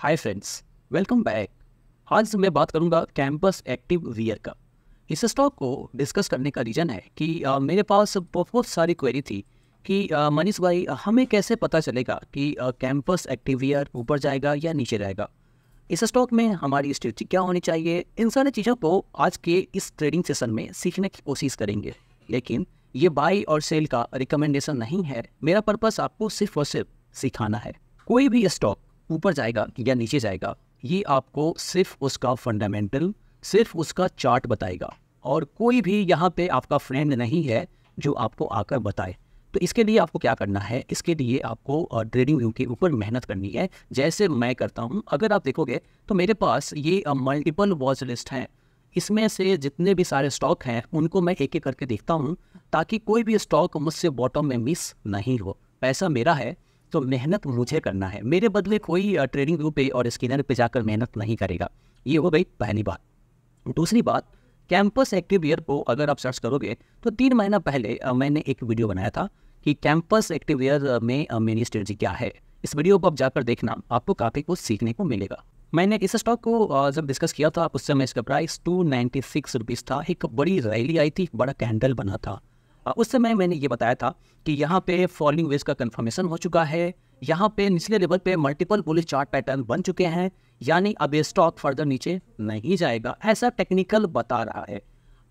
hi friends welcome back आज मैं बात करूंगा कैंपस एक्टिव वियर का इस स्टॉक को डिस्कस करने का रीज़न है कि आ, मेरे पास बहुत सारी क्वेरी थी कि मनीष भाई हमें कैसे पता चलेगा कि कैंपस एक्टिव वियर ऊपर जाएगा या नीचे जाएगा इस स्टॉक में हमारी स्ट्रेटी क्या होनी चाहिए इन सारी चीज़ों को आज के इस ट्रेडिंग सेशन में सीखने की कोशिश करेंगे लेकिन ये बाई और सेल का रिकमेंडेशन नहीं है मेरा पर्पस आपको सिर्फ और सिर्फ सिखाना है कोई भी स्टॉक ऊपर जाएगा या नीचे जाएगा ये आपको सिर्फ उसका फंडामेंटल सिर्फ उसका चार्ट बताएगा और कोई भी यहाँ पे आपका फ्रेंड नहीं है जो आपको आकर बताए तो इसके लिए आपको क्या करना है इसके लिए आपको ट्रेडिंग व्यू के ऊपर मेहनत करनी है जैसे मैं करता हूँ अगर आप देखोगे तो मेरे पास ये मल्टीपल वॉच लिस्ट हैं इसमें से जितने भी सारे स्टॉक हैं उनको मैं एक एक करके देखता हूँ ताकि कोई भी स्टॉक मुझसे बॉटम में मिस नहीं हो पैसा मेरा है तो मेहनत मुझे करना है मेरे बदले कोई ट्रेनिंग रूप पे और स्किनर पे जाकर मेहनत नहीं करेगा ये हो गई पहली बात दूसरी बात कैंपस एक्टिव ईयर को अगर आप सर्च करोगे तो तीन महीना पहले मैंने एक वीडियो बनाया था कि कैंपस एक्टिव ईयर में मेरी स्ट्रेटी क्या है इस वीडियो को आप जाकर देखना आपको काफ़ी कुछ सीखने को मिलेगा मैंने इस स्टॉक को जब डिस्कस किया था उस समय इसका price two ninety six rupees था एक बड़ी रैली आई थी बड़ा कैंडल बना था उस समय मैंने ये बताया था कि यहाँ पे फॉलिंग वेज का कन्फर्मेशन हो चुका है यहाँ पे निचले लेवल पे मल्टीपल बुलिस चार्ट पैटर्न बन चुके हैं यानी अब ये स्टॉक फर्दर नीचे नहीं जाएगा ऐसा टेक्निकल बता रहा है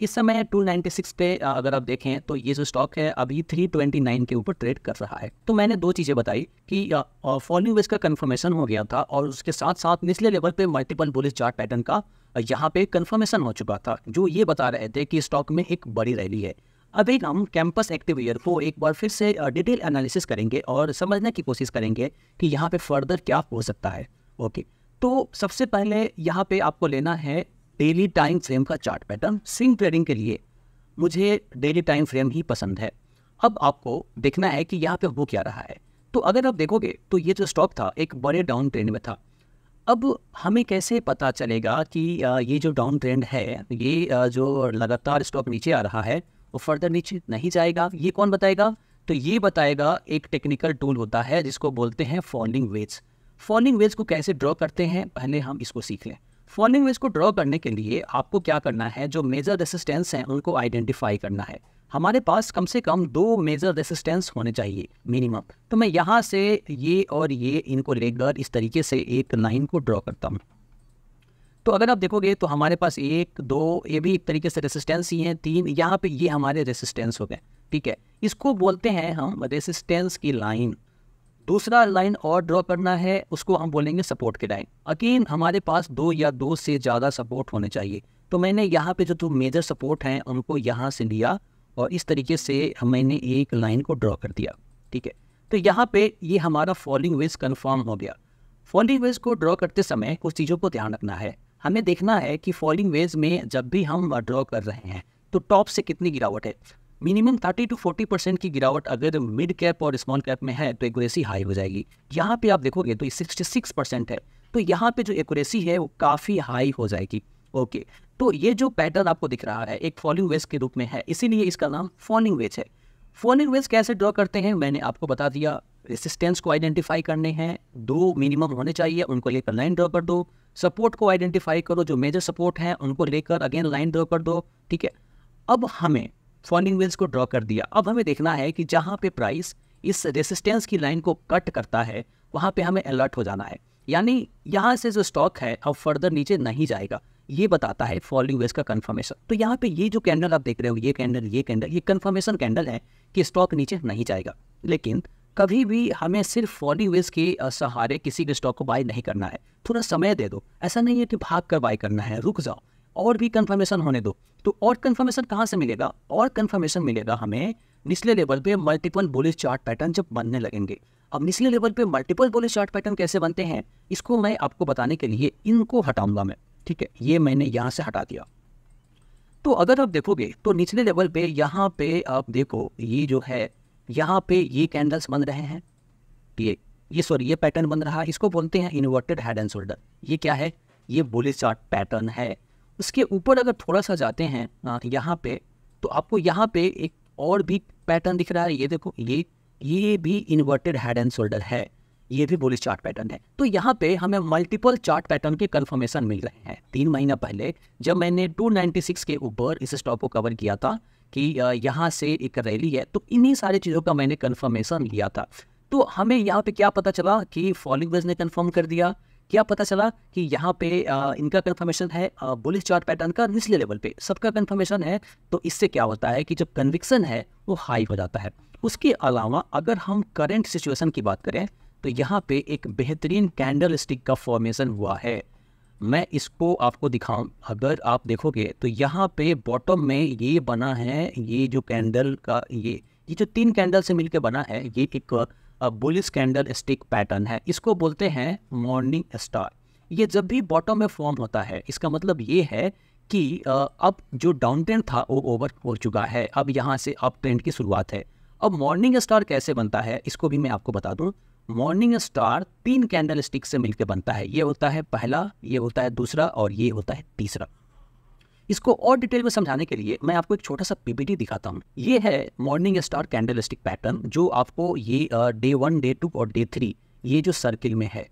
इस समय 296 पे अगर आप देखें तो ये जो स्टॉक है अभी 329 के ऊपर ट्रेड कर रहा है तो मैंने दो चीज़ें बताई कि फॉलिंग वेज का कन्फर्मेशन हो गया था और उसके साथ साथ निचले लेवल पे मल्टीपल बुलिस चार्ट पैटर्न का यहाँ पे कन्फर्मेशन हो चुका था जो ये बता रहे थे कि स्टॉक में एक बड़ी रैली है अभी हम कैंपस एक्टिव ईयर को एक बार फिर से डिटेल एनालिसिस करेंगे और समझने की कोशिश करेंगे कि यहाँ पे फर्दर क्या हो सकता है ओके तो सबसे पहले यहाँ पे आपको लेना है डेली टाइम फ्रेम का चार्ट पैटर्न स्विंग ट्रेडिंग के लिए मुझे डेली टाइम फ्रेम ही पसंद है अब आपको देखना है कि यहाँ पे हो क्या रहा है तो अगर आप देखोगे तो ये जो स्टॉक था एक बड़े डाउन ट्रेंड में था अब हमें कैसे पता चलेगा कि ये जो डाउन ट्रेंड है ये जो लगातार स्टॉक नीचे आ रहा है वो फर्दर नीचे नहीं जाएगा ये कौन बताएगा तो ये बताएगा एक टेक्निकल टूल होता है जिसको बोलते हैं फॉलिंग वेज फॉलिंग वेज को कैसे ड्रॉ करते हैं पहले हम इसको सीख लें फॉलिंग वेज को ड्रॉ करने के लिए आपको क्या करना है जो मेजर रेसिस्टेंस हैं उनको आइडेंटिफाई करना है हमारे पास कम से कम दो मेजर रेसिस्टेंस होने चाहिए मिनिमम तो मैं यहाँ से ये और ये इनको लेकर इस तरीके से एक लाइन को ड्रॉ करता हूँ तो अगर आप देखोगे तो हमारे पास एक दो ये भी एक तरीके से रेसिस्टेंस ही हैं तीन यहाँ पे ये हमारे रेसिस्टेंस हो गए ठीक है इसको बोलते हैं हम रेसिस्टेंस की लाइन दूसरा लाइन और ड्रॉ करना है उसको हम बोलेंगे सपोर्ट की लाइन अकेन हमारे पास दो या दो से ज़्यादा सपोर्ट होने चाहिए तो मैंने यहाँ पे जो दो मेजर सपोर्ट हैं उनको यहाँ से लिया और इस तरीके से मैंने एक लाइन को ड्रॉ कर दिया ठीक है तो यहाँ पे ये हमारा फॉलिंग वेज कन्फर्म हो गया फॉलिंग वेज को ड्रॉ करते समय कुछ चीज़ों को ध्यान रखना है हमें देखना है कि फॉलिंग वेज में जब भी हम ड्रॉ कर रहे हैं तो टॉप से कितनी गिरावट है मिनिमम 30 टू 40 परसेंट की गिरावट अगर मिड कैप और स्मॉल कैप में है तो एक्यूरेसी हाई हो जाएगी यहाँ पे आप देखोगे तो सिक्सटी सिक्स परसेंट है तो यहाँ पे जो एक्यूरेसी है वो काफ़ी हाई हो जाएगी ओके तो ये जो पैटर्न आपको दिख रहा है एक फॉलिंग वेज के रूप में है इसीलिए इसका नाम फॉलिंग वेज है फॉलिंग वेज कैसे ड्रॉ करते हैं मैंने आपको बता दिया रेसिस्टेंस को आइडेंटिफाई करने हैं दो मिनिमम होने चाहिए उनको लेकर लाइन ड्रॉ कर दो सपोर्ट को आइडेंटिफाई करो जो मेजर सपोर्ट हैं उनको लेकर अगेन लाइन ड्रॉ कर दो ठीक है अब हमें फॉलिंग वेल्स को ड्रॉ कर दिया अब हमें देखना है कि जहाँ पे प्राइस इस रेसिस्टेंस की लाइन को कट करता है वहाँ पे हमें अलर्ट हो जाना है यानी यहाँ से जो स्टॉक है अब फर्दर नीचे नहीं जाएगा ये बताता है फॉलिंग वेज का कंफर्मेशन तो यहाँ पे ये जो कैंडल आप देख रहे हो ये कैंडल ये कैंडल ये कंफर्मेशन कैंडल है कि स्टॉक नीचे नहीं जाएगा लेकिन कभी भी हमें सिर्फ फॉलिंग वेज के सहारे किसी भी स्टॉक को बाय नहीं करना है थोड़ा समय दे दो ऐसा नहीं है कि भाग कर बाय करना है रुक जाओ और भी कंफर्मेशन होने दो तो और कंफर्मेशन कहाँ से मिलेगा और कंफर्मेशन मिलेगा हमें निचले लेवल पे मल्टीपल बोले चार्ट पैटर्न जब बनने लगेंगे अब निचले लेवल पे मल्टीपल बोले चार्ट पैटर्न कैसे बनते हैं इसको मैं आपको बताने के लिए इनको हटाऊंगा मैं ठीक है ये मैंने यहाँ से हटा दिया तो अगर आप देखोगे तो निचले लेवल पे यहाँ पे आप देखो ये जो है यहाँ पे ये कैंडल्स बन रहे हैं ये ये सॉरी ये पैटर्न बन रहा है इसको बोलते हैं इन्वर्टेड हेड एंड शोल्डर ये क्या है ये बुलिस चार्ट पैटर्न है उसके ऊपर अगर थोड़ा सा जाते हैं यहाँ पे तो आपको यहाँ पे एक और भी पैटर्न दिख रहा है ये देखो ये ये भी इन्वर्टेड हेड एंड शोल्डर है ये भी बुलिस चार्ट पैटर्न है तो यहाँ पे हमें मल्टीपल चार्ट पैटर्न के कंफर्मेशन मिल रहे हैं तीन महीना पहले जब मैंने 296 के ऊपर इस स्टॉक को कवर किया था कि यहाँ से एक रैली है तो इन्हीं सारी चीज़ों का मैंने कन्फर्मेशन लिया था तो हमें यहाँ पे क्या पता चला कि फॉलिंग ब्रज ने कन्फर्म कर दिया क्या पता चला कि यहाँ पे इनका कन्फर्मेशन है बुलिस चार्ट पैटर्न का निचले लेवल पे सबका कन्फर्मेशन है तो इससे क्या होता है कि जब कन्विक्सन है वो हाई हो जाता है उसके अलावा अगर हम करंट सिचुएशन की बात करें तो यहाँ पे एक बेहतरीन कैंडल स्टिक का फॉर्मेशन हुआ है मैं इसको आपको दिखाऊं अगर आप देखोगे तो यहाँ पे बॉटम में ये बना है ये जो कैंडल का ये ये जो तीन कैंडल से मिलके बना है ये एक बुलिस कैंडल स्टिक पैटर्न है इसको बोलते हैं मॉर्निंग स्टार ये जब भी बॉटम में फॉर्म होता है इसका मतलब ये है कि अब जो डाउन ट्रेंड था वो ओवर हो चुका है अब यहाँ से अप ट्रेंड की शुरुआत है अब मॉर्निंग स्टार कैसे बनता है इसको भी मैं आपको बता दूँ मॉर्निंग स्टार तीन कैंडल स्टिक से मिलकर बनता है ये होता है पहला ये होता है दूसरा और ये होता है तीसरा इसको और डिटेल में समझाने के लिए मैं आपको एक छोटा सा पीपीटी दिखाता हूँ ये है morning star candlestick pattern जो आपको ये डे वन डे टू और डे थ्री ये जो सर्किल में है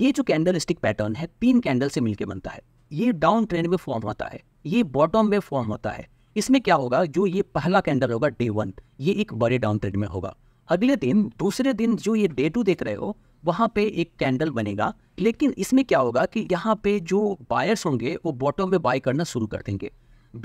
ये जो कैंडल स्टिक पैटर्न है तीन कैंडल से मिलकर बनता है ये डाउन ट्रेंड में फॉर्म होता है ये बॉटम में फॉर्म होता है इसमें क्या होगा जो ये पहला कैंडल होगा डे वन ये एक बड़े डाउन ट्रेंड में होगा अगले दिन दूसरे दिन जो ये डे टू देख रहे हो वहाँ पे एक कैंडल बनेगा लेकिन इसमें क्या होगा कि यहाँ पे जो बायर्स होंगे वो बॉटम पे बाय करना शुरू कर देंगे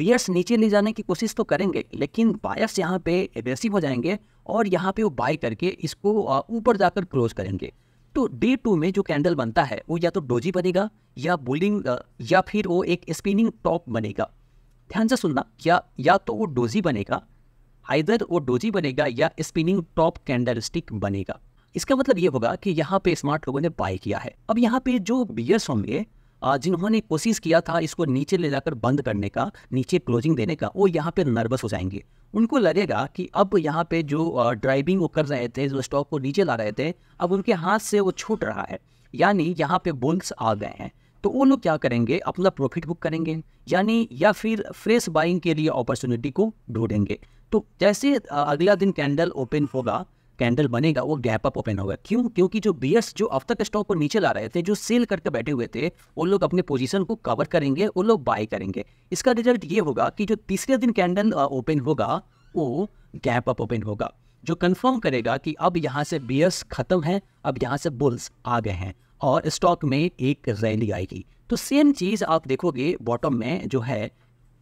बियर्स नीचे ले जाने की कोशिश तो करेंगे लेकिन बायर्स यहाँ पे एग्रेसिव हो जाएंगे और यहाँ पे वो बाय करके इसको ऊपर जाकर क्लोज करेंगे तो डे टू में जो कैंडल बनता है वो या तो डोजी बनेगा या बुलिंग या फिर वो एक स्पिनिंग टॉप बनेगा ध्यान से सुनना या या तो वो डोजी बनेगा आइधर वो डोजी बनेगा या स्पिनिंग टॉप कैंडल स्टिक बनेगा इसका मतलब ये होगा कि यहाँ पे स्मार्ट लोगों ने बाय किया है अब यहाँ पे जो बियर्स होंगे जिन्होंने कोशिश किया था इसको नीचे ले जाकर बंद करने का नीचे क्लोजिंग देने का वो यहाँ पे नर्वस हो जाएंगे उनको लगेगा कि अब यहाँ पे जो ड्राइविंग वो कर रहे थे जो स्टॉक को नीचे ला रहे थे अब उनके हाथ से वो छूट रहा है यानी यहाँ पे बुल्स आ गए हैं तो वो लोग क्या करेंगे अपना प्रॉफिट बुक करेंगे यानी या फिर फ्रेश बाइंग के लिए अपॉर्चुनिटी को ढूंढेंगे तो जैसे अगला दिन कैंडल ओपन होगा कैंडल बनेगा वो गैप अप ओपन होगा क्यों क्योंकि जो बियर्स जो अब तक स्टॉक को नीचे ला रहे थे जो सेल करके बैठे हुए थे वो लोग अपने पोजीशन को कवर करेंगे वो लोग बाय करेंगे इसका रिजल्ट ये होगा कि जो तीसरे दिन कैंडल ओपन होगा वो गैप अप ओपन होगा जो कंफर्म करेगा कि अब यहाँ से बियर्स खत्म है अब यहाँ से बुल्स आ गए हैं और स्टॉक में एक रैली आएगी तो सेम चीज़ आप देखोगे बॉटम में जो है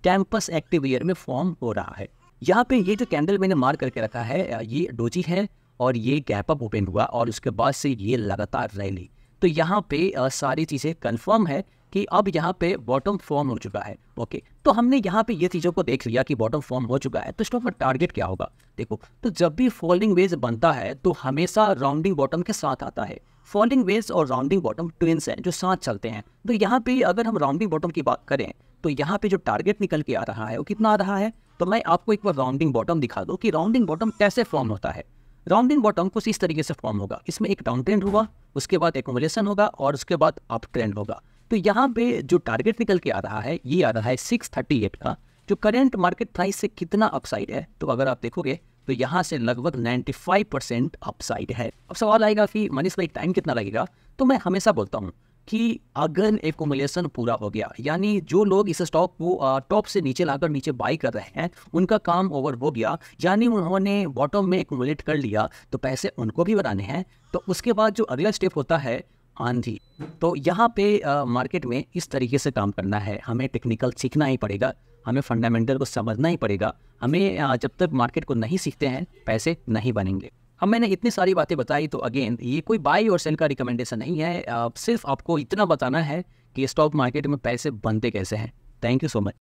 कैंपस एक्टिव ईयर में फॉर्म हो रहा है यहाँ पे ये जो कैंडल मैंने मार करके रखा है ये डोजी है और ये गैप अप ओपन हुआ और उसके बाद से ये लगातार रैली तो यहाँ पे सारी चीज़ें कंफर्म है कि अब यहाँ पे बॉटम फॉर्म हो चुका है ओके तो हमने यहाँ पे ये चीज़ों को देख लिया कि बॉटम फॉर्म हो चुका है तो स्टॉक का टारगेट क्या होगा देखो तो जब भी फॉलिंग वेज बनता है तो हमेशा राउंडिंग बॉटम के साथ आता है फॉलिंग वेज और राउंडिंग बॉटम ट्विंस हैं जो साथ चलते हैं तो यहाँ पे अगर हम राउंडिंग बॉटम की बात करें तो यहाँ पे जो टारगेट निकल के आ रहा है वो कितना आ रहा है तो मैं आपको एक बार राउंडिंग बॉटम दिखा दूँ कि राउंडिंग बॉटम कैसे फॉर्म होता है राउंडिंग बॉटम कुछ इस तरीके से फॉर्म होगा इसमें एक डाउन ट्रेंड हुआ उसके बाद एकोमोलेशन होगा और उसके बाद अप ट्रेंड होगा तो यहाँ पे जो टारगेट निकल के आ रहा है ये आ रहा है सिक्स थर्टी एट का जो करेंट मार्केट प्राइस से कितना अपसाइड है तो अगर आप देखोगे तो यहाँ से लगभग नाइन्टी फाइव परसेंट अपसाइड है अब सवाल आएगा कि मनीष भाई टाइम कितना लगेगा तो मैं हमेशा बोलता हूँ कि अगर एकोमोलेशन पूरा हो गया यानी जो लोग इस स्टॉक को टॉप से नीचे लाकर नीचे बाई कर रहे हैं उनका काम ओवर हो गया यानी उन्होंने बॉटम में एकोमोलेट कर लिया तो पैसे उनको भी बनाने हैं तो उसके बाद जो अगला स्टेप होता है आंधी तो यहाँ पे मार्केट में इस तरीके से काम करना है हमें टेक्निकल सीखना ही पड़ेगा हमें फंडामेंटल को समझना ही पड़ेगा हमें आ, जब तक मार्केट को नहीं सीखते हैं पैसे नहीं बनेंगे अब हाँ, मैंने इतनी सारी बातें बताई तो अगेन ये कोई बाई और सेल का रिकमेंडेशन नहीं है सिर्फ आपको इतना बताना है कि स्टॉक मार्केट में पैसे बनते कैसे हैं थैंक यू सो मच